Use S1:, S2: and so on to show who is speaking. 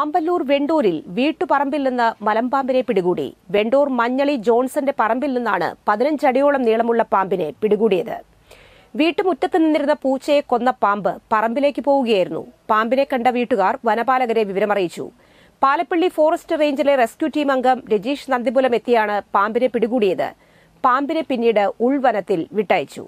S1: ആമ്പല്ലൂർ വെണ്ടൂരിൽ വീട്ടുപറമ്പിൽ നിന്ന് മലമ്പാമ്പിനെ പിടികൂടി വെണ്ടൂർ മഞ്ഞളി ജോൺസന്റെ പറമ്പിൽ നിന്നാണ് പതിനഞ്ചടിയോളം നീളമുള്ള പാമ്പിനെ പിടികൂടിയത് വീട്ടുമുറ്റത്ത് നിന്നിരുന്ന പൂച്ചയെ കൊന്ന പാമ്പ് പറമ്പിലേക്ക് പോവുകയായിരുന്നു പാമ്പിനെ കണ്ട വീട്ടുകാർ വനപാലകരെ വിവരമറിയിച്ചു പാലപ്പള്ളി ഫോറസ്റ്റ് റേഞ്ചിലെ റെസ്ക്യൂ ടീം അംഗം രജീഷ് നന്ദിപുലം എത്തിയാണ് പാമ്പിനെ പിടികൂടിയത് പാമ്പിനെ പിന്നീട് ഉൾവനത്തിൽ വിട്ടയച്ചു